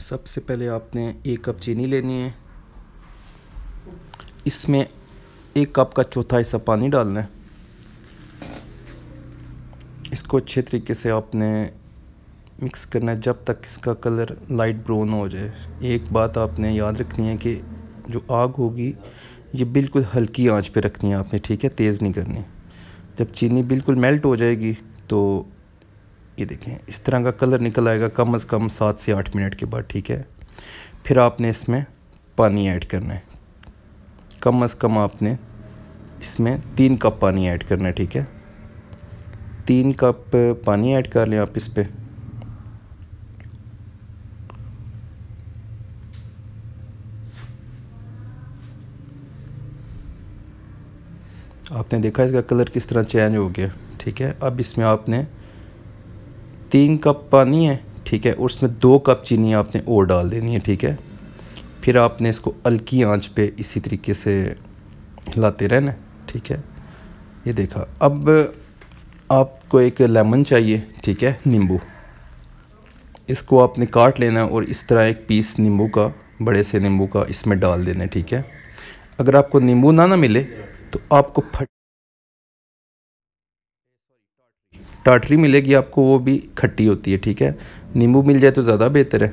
सबसे पहले आपने एक कप चीनी लेनी है इसमें एक कप का चौथा हिस्सा पानी डालना है इसको अच्छे तरीके से आपने मिक्स करना है जब तक इसका कलर लाइट ब्राउन हो जाए एक बात आपने याद रखनी है कि जो आग होगी ये बिल्कुल हल्की आंच पे रखनी है आपने ठीक है तेज़ नहीं करनी जब चीनी बिल्कुल मेल्ट हो जाएगी तो ये देखें इस तरह का कलर निकल आएगा कम अज़ कम सात से आठ मिनट के बाद ठीक है फिर आपने इसमें पानी ऐड करना है कम अज़ कम आपने इसमें तीन कप पानी ऐड करना है ठीक है तीन कप पानी ऐड कर लें आप इस पर आपने देखा इसका कलर किस तरह चेंज हो गया ठीक है अब इसमें आपने तीन कप पानी है ठीक है और उसमें दो कप चीनी आपने और डाल देनी है ठीक है फिर आपने इसको हल्की आंच पे इसी तरीके से हिलाते रहना ठीक है ये देखा अब आपको एक लेमन चाहिए ठीक है नींबू इसको आपने काट लेना और इस तरह एक पीस नींबू का बड़े से नींबू का इसमें डाल देना ठीक है अगर आपको नींबू ना ना मिले तो आपको फट टाटरी मिलेगी आपको वो भी खट्टी होती है ठीक है नींबू मिल जाए तो ज़्यादा बेहतर है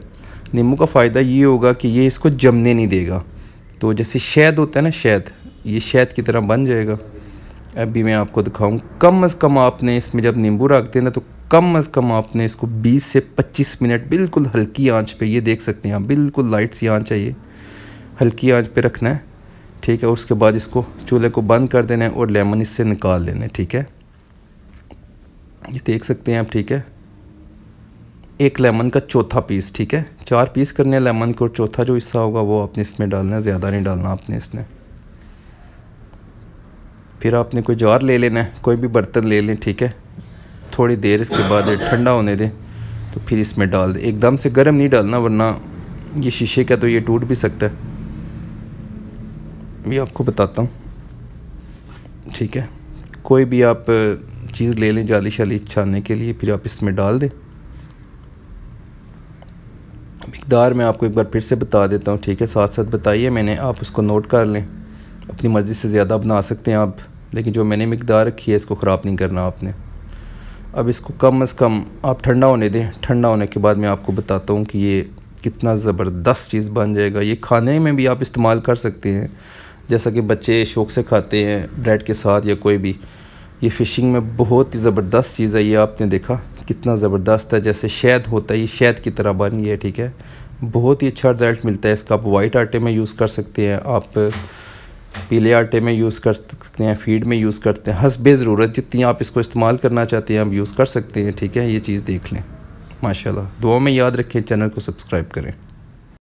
नींबू का फ़ायदा ये होगा कि ये इसको जमने नहीं देगा तो जैसे शहद होता है ना शहद ये शहद की तरह बन जाएगा अभी मैं आपको दिखाऊँ कम अज़ कम आपने इसमें जब नींबू रख देना तो कम अज़ कम आपने इसको 20 से 25 मिनट बिल्कुल हल्की आंच पे ये देख सकते हैं आप बिल्कुल लाइट सी आंच चाहिए हल्की आंच पे रखना है ठीक है उसके बाद इसको चूल्हे को बंद कर देना है और लेमन इससे निकाल लेना है ठीक है ये देख सकते हैं आप ठीक है एक लेमन का चौथा पीस ठीक है चार पीस करने हैं लेमन को चौथा जो हिस्सा होगा वो आपने इसमें डालना है ज़्यादा नहीं डालना आपने इसने फिर आपने कोई जार ले लेना है कोई भी बर्तन ले लें ठीक है थोड़ी देर इसके बाद ठंडा होने दें तो फिर इसमें डाल दें एकदम से गर्म नहीं डालना वरना ये शीशे का तो ये टूट भी सकता है मैं आपको बताता हूँ ठीक है कोई भी आप चीज़ ले लें जाली शाली छानने के लिए फिर आप इसमें डाल दें मकदार मैं आपको एक बार फिर से बता देता हूँ ठीक है साथ साथ बताइए मैंने आप उसको नोट कर लें अपनी मर्ज़ी से ज़्यादा बना सकते हैं आप लेकिन जो मैंने मकदार रखी है इसको ख़राब नहीं करना आपने अब इसको कम अज़ कम आप ठंडा होने दें ठंडा होने के बाद मैं आपको बताता हूँ कि ये कितना ज़बरदस्त चीज़ बन जाएगा ये खाने में भी आप इस्तेमाल कर सकते हैं जैसा कि बच्चे शौक़ से खाते हैं ब्रेड के साथ या कोई भी ये फ़िशिंग में बहुत ही ज़बरदस्त चीज़ है ये आपने देखा कितना ज़बरदस्त है जैसे शहद होता है ये शहद की तरह बन गया ठीक है बहुत ही अच्छा रिज़ल्ट मिलता है इसका आप वाइट आटे में यूज़ कर सकते हैं आप पीले आटे में यूज़ कर सकते हैं फीड में यूज़ करते हैं हंसबे ज़रूरत जितनी आप इसको इस्तेमाल करना चाहते हैं आप यूज़ कर सकते हैं ठीक है ये चीज़ देख लें माशाल्लाह दुआ में याद रखें चैनल को सब्सक्राइब करें